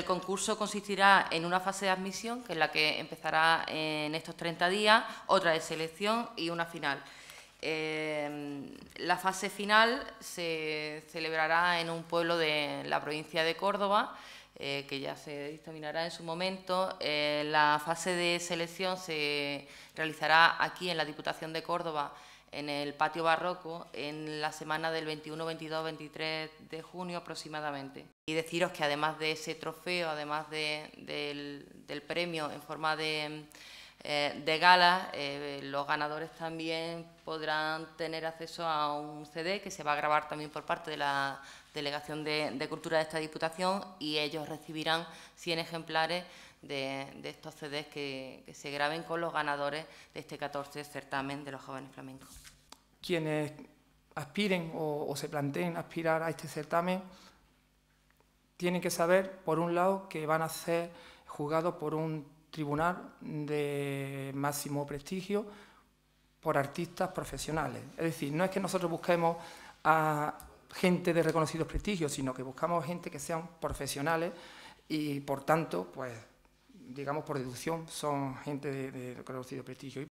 El concurso consistirá en una fase de admisión, que es la que empezará en estos 30 días, otra de selección y una final. Em, la fase final se celebrará en un pueblo de la provincia de Córdoba, eh, que ya se dictaminará en su momento. Eh, la fase de selección se realizará aquí en la Diputación de Córdoba, en el patio barroco, en la semana del 21, 22, 23 de junio aproximadamente. Y deciros que además de ese trofeo, además del premio en forma de eh, de gala, eh, los ganadores también podrán tener acceso a un CD que se va a grabar también por parte de la Delegación de, Cultura de esta Diputación y ellos recibirán 100 ejemplares de, estos CDs que, se graben con los ganadores de este 14 certamen de los jóvenes flamencos. Quienes aspiren o, o se planteen aspirar a este certamen tienen que saber, por un lado, que van a ser juzgados por un tribunal de máximo prestigio por artistas profesionales. Es decir, no es que nosotros busquemos a gente de reconocidos prestigios, sino que buscamos gente que sean profesionales y, por tanto, pues, digamos por deducción, son gente de, de reconocido prestigio.